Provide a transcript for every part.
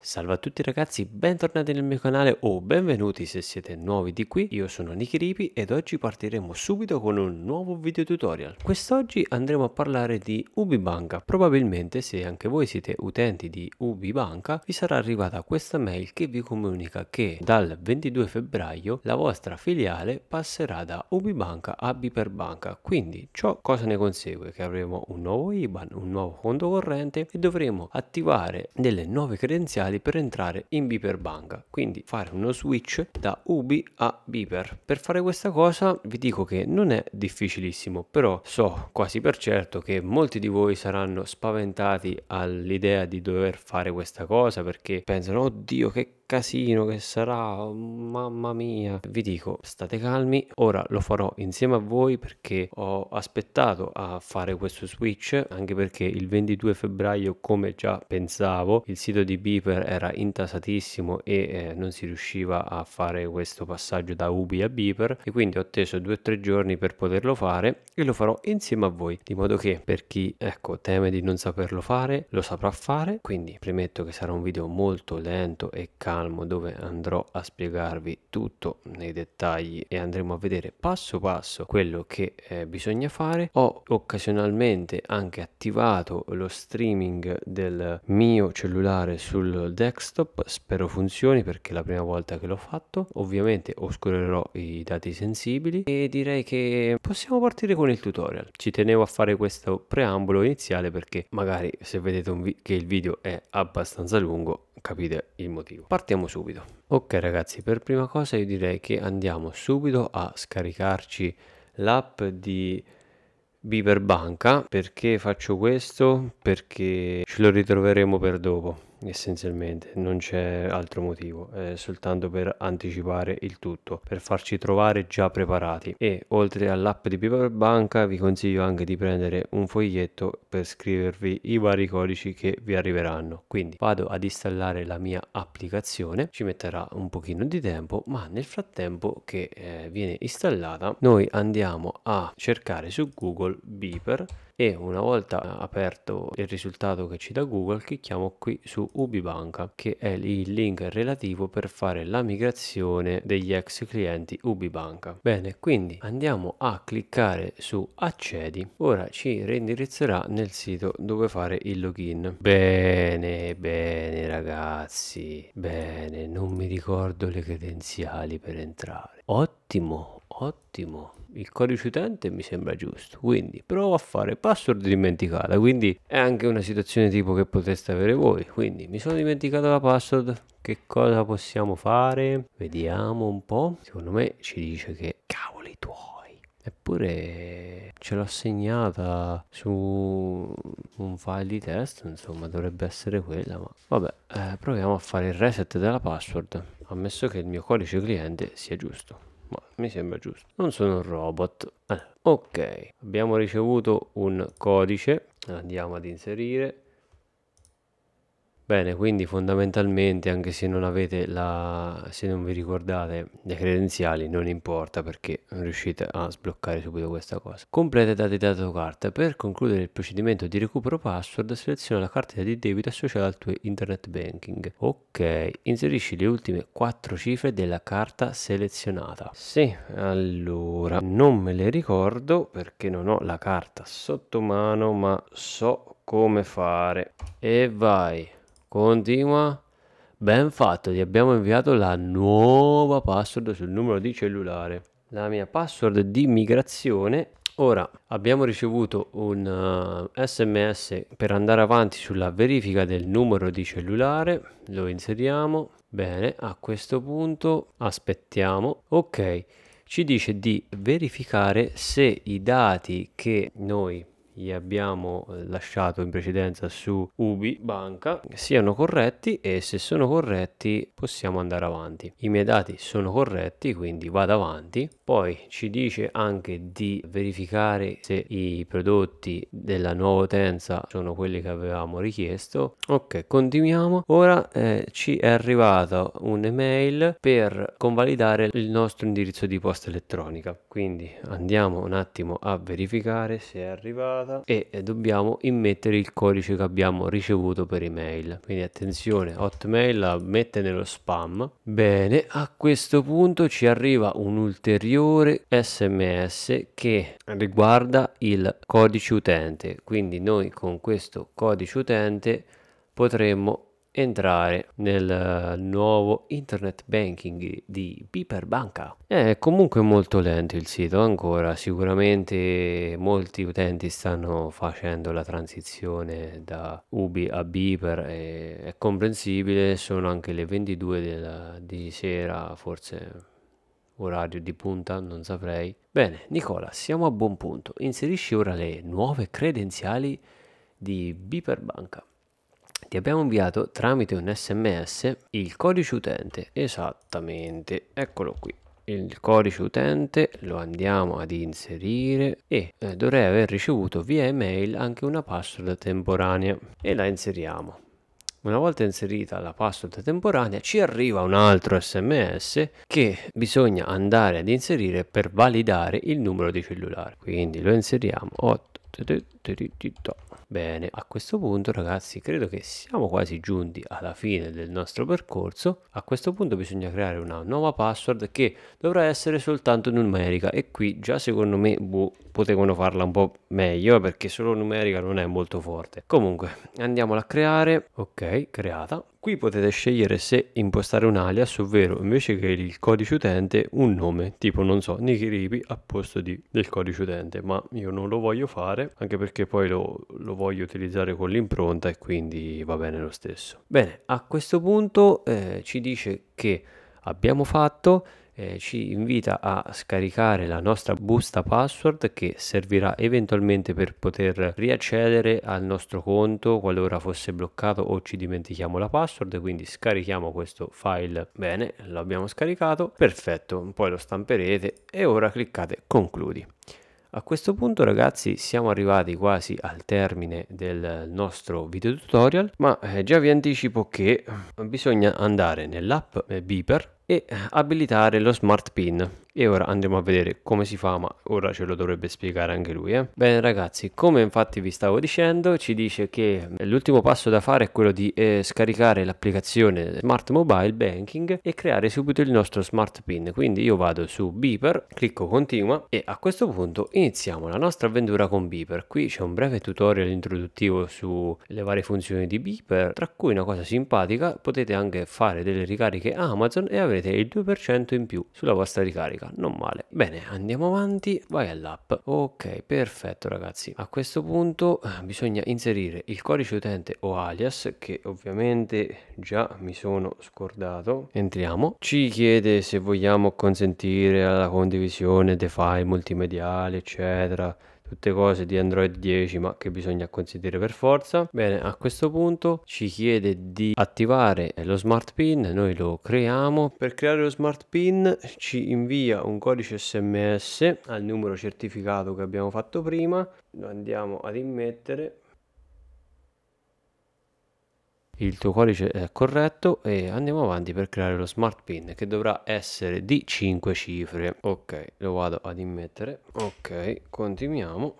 Salve a tutti ragazzi, bentornati nel mio canale o benvenuti se siete nuovi di qui, io sono Nikiripi ed oggi partiremo subito con un nuovo video tutorial. Quest'oggi andremo a parlare di Ubibanca, probabilmente se anche voi siete utenti di Ubibanca vi sarà arrivata questa mail che vi comunica che dal 22 febbraio la vostra filiale passerà da Ubibanca a Biperbanca, quindi ciò cosa ne consegue? Che avremo un nuovo IBAN, un nuovo conto corrente e dovremo attivare delle nuove credenziali essenziali per entrare in Beeper Banca, quindi fare uno switch da UBI a Beeper. Per fare questa cosa vi dico che non è difficilissimo, però so quasi per certo che molti di voi saranno spaventati all'idea di dover fare questa cosa perché pensano oddio che casino che sarà, oh, mamma mia. Vi dico, state calmi, ora lo farò insieme a voi perché ho aspettato a fare questo switch, anche perché il 22 febbraio, come già pensavo, il sito di Beeper era intasatissimo e eh, non si riusciva a fare questo passaggio da Ubi a Beeper e quindi ho atteso due o tre giorni per poterlo fare e lo farò insieme a voi, di modo che per chi ecco teme di non saperlo fare, lo saprà fare, quindi premetto che sarà un video molto lento e calmo Salmo dove andrò a spiegarvi tutto nei dettagli e andremo a vedere passo passo quello che eh, bisogna fare. Ho occasionalmente anche attivato lo streaming del mio cellulare sul desktop, spero funzioni perché è la prima volta che l'ho fatto. Ovviamente oscurerò i dati sensibili e direi che possiamo partire con il tutorial. Ci tenevo a fare questo preambolo iniziale perché magari se vedete vi- che il video è abbastanza lungo capite il motivo. Partiamo subito. Ok ragazzi, per prima cosa io direi che andiamo subito a scaricarci l'app di Biber Banca. Perché faccio questo? Perché ce lo ritroveremo per dopo essenzialmente, non c'è altro motivo, è soltanto per anticipare il tutto, per farci trovare già preparati. E oltre all'app di Paperbanca vi consiglio anche di prendere un foglietto per scrivervi i vari codici che vi arriveranno. Quindi vado ad installare la mia applicazione, ci metterà un pochino di tempo, ma nel frattempo che eh, viene installata noi andiamo a cercare su Google Beeper e una volta aperto il risultato che ci dà Google clicchiamo qui su UbiBanca che è il link relativo per fare la migrazione degli ex clienti UbiBanca. Bene, quindi andiamo a cliccare su accedi. Ora ci reindirizzerà nel sito dove fare il login. Bene, bene ragazzi. Bene, non mi ricordo le credenziali per entrare. Ottimo, ottimo il codice utente mi sembra giusto. Quindi provo a fare password dimenticata. Quindi è anche una situazione tipo che potreste avere voi. Quindi mi sono dimenticato la password. Che cosa possiamo fare? Vediamo un po'. Secondo me ci dice che cavoli tuoi. Eppure ce l'ho segnata su un file di test, insomma dovrebbe essere quella, ma vabbè, eh, proviamo a fare il reset della password, ammesso che il mio codice cliente sia giusto mi sembra giusto. Non sono un robot. Eh, ok, abbiamo ricevuto un codice, andiamo ad inserire Bene, quindi fondamentalmente anche se non avete la se non vi ricordate le credenziali non importa perché riuscite a sbloccare subito questa cosa. Completa i dati o carta. Per concludere il procedimento di recupero password seleziona la carta di debito associata al tuo internet banking. Ok, inserisci le ultime 4 cifre della carta selezionata. Sì, allora non me le ricordo perché non ho la carta sotto mano, ma so come fare. E vai. Continua. Ben fatto, ti abbiamo inviato la nuova password sul numero di cellulare. La mia password di migrazione. Ora abbiamo ricevuto un uh, eh, sms per andare avanti sulla verifica del numero di cellulare. Lo inseriamo. Bene, a questo punto aspettiamo. Ok, ci dice di verificare se i dati che noi gli abbiamo eh, lasciato in precedenza su Ubi Banca siano corretti e se sono corretti possiamo andare avanti. I miei dati sono corretti, quindi vado avanti. Poi ci dice anche di verificare se i prodotti della nuova utenza sono quelli che avevamo richiesto. Ok, continuiamo. Ora eh, ci è arrivata un'email per convalidare il nostro indirizzo di posta elettronica. Quindi andiamo un attimo a verificare se è arrivato puntata esatto. e eh, dobbiamo immettere il codice che abbiamo ricevuto per email. Quindi attenzione, Hotmail la mette nello spam. Bene, a questo punto ci arriva un ulteriore sms che riguarda il codice utente. Quindi noi con questo codice utente potremmo entrare nel eh, nuovo internet banking di Piper Banca. È comunque molto lento il sito ancora, sicuramente molti utenti stanno facendo la transizione da Ubi a e è comprensibile, sono anche le 22 della, di sera, forse orario di punta, non saprei. Bene, Nicola, siamo a buon punto. Inserisci ora le nuove credenziali di Banca ti abbiamo inviato tramite un sms il codice utente esattamente eccolo qui il codice utente lo andiamo ad inserire e eh, dovrei aver ricevuto via email anche una password temporanea e la inseriamo una volta inserita la password temporanea ci arriva un altro sms che bisogna andare ad inserire per validare il numero di cellulare quindi lo inseriamo 8 Bene, a questo punto ragazzi credo che siamo quasi giunti alla fine del nostro percorso. A questo punto bisogna creare una nuova password che dovrà essere soltanto numerica e qui già secondo me boh, potevano farla un po' meglio eh, perché solo numerica non è molto forte. Comunque andiamola a creare, ok creata. Qui potete scegliere se impostare un alias, ovvero invece che il codice utente un nome, tipo non so, Nikiripi a posto di, del codice utente, ma io non lo voglio fare anche perché poi lo, lo voglio utilizzare con l'impronta e quindi va bene lo stesso. Bene, a questo punto eh, ci dice che abbiamo fatto eh, ci invita a scaricare la nostra busta password che servirà eventualmente per poter riaccedere al nostro conto qualora fosse bloccato o ci dimentichiamo la password quindi scarichiamo questo file bene l'abbiamo scaricato perfetto poi lo stamperete e ora cliccate concludi a questo punto ragazzi siamo arrivati quasi al termine del nostro video tutorial ma eh, già vi anticipo che eh, bisogna andare nell'app eh, Beeper e abilitare lo smart pin e ora andremo a vedere come si fa ma ora ce lo dovrebbe spiegare anche lui eh? bene ragazzi come infatti vi stavo dicendo ci dice che l'ultimo passo da fare è quello di eh, scaricare l'applicazione smart mobile banking e creare subito il nostro smart pin quindi io vado su beeper clicco continua e a questo punto iniziamo la nostra avventura con beeper qui c'è un breve tutorial introduttivo sulle varie funzioni di beeper tra cui una cosa simpatica potete anche fare delle ricariche amazon e avere avrete il 2% in più sulla vostra ricarica, non male. Bene, andiamo avanti, vai all'app. Ok, perfetto ragazzi. A questo punto eh, bisogna inserire il codice utente o alias che ovviamente già mi sono scordato. Entriamo. Ci chiede se vogliamo consentire la condivisione dei file multimediali, eccetera tutte cose di Android 10 ma che bisogna considerare per forza. Bene, a questo punto ci chiede di attivare lo smart pin, noi lo creiamo. Per creare lo smart pin ci invia un codice sms al numero certificato che abbiamo fatto prima, lo andiamo ad immettere il tuo codice è corretto e andiamo avanti per creare lo smart pin che dovrà essere di 5 cifre ok lo vado ad immettere ok continuiamo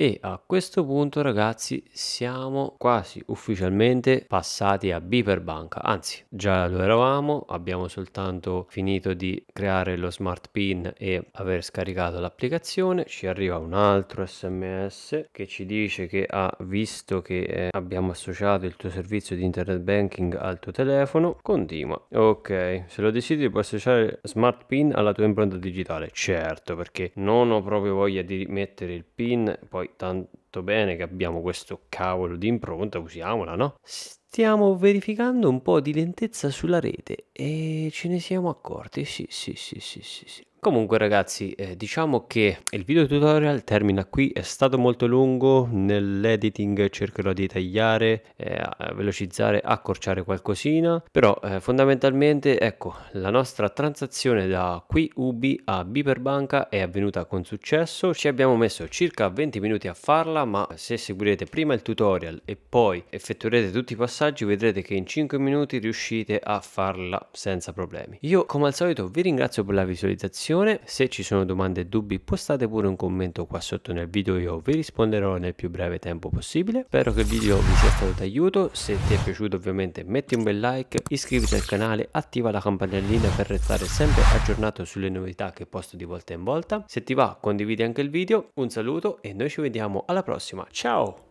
e a questo punto ragazzi siamo quasi ufficialmente passati a B banca, anzi già lo eravamo, abbiamo soltanto finito di creare lo smart pin e aver scaricato l'applicazione, ci arriva un altro sms che ci dice che ha visto che eh, abbiamo associato il tuo servizio di internet banking al tuo telefono, continua, ok, se lo desideri puoi associare smart pin alla tua impronta digitale, certo perché non ho proprio voglia di mettere il pin, poi tanto bene che abbiamo questo cavolo di impronta, usiamola, no? Stiamo verificando un po' di lentezza sulla rete e ce ne siamo accorti, sì, sì, sì, sì, sì. sì. Comunque ragazzi, eh, diciamo che il video tutorial termina qui, è stato molto lungo, nell'editing cercherò di tagliare, eh, velocizzare, accorciare qualcosina, però eh, fondamentalmente ecco, la nostra transazione da qui UBI a Biperbanca è avvenuta con successo, ci abbiamo messo circa 20 minuti a farla, ma se seguirete prima il tutorial e poi effettuerete tutti i passaggi vedrete che in 5 minuti riuscite a farla senza problemi. Io come al solito vi ringrazio per la visualizzazione considerazione. Se ci sono domande e dubbi postate pure un commento qua sotto nel video, io vi risponderò nel più breve tempo possibile. Spero che il video vi sia stato d'aiuto, se ti è piaciuto ovviamente metti un bel like, iscriviti al canale, attiva la campanellina per restare sempre aggiornato sulle novità che posto di volta in volta. Se ti va condividi anche il video, un saluto e noi ci vediamo alla prossima, ciao!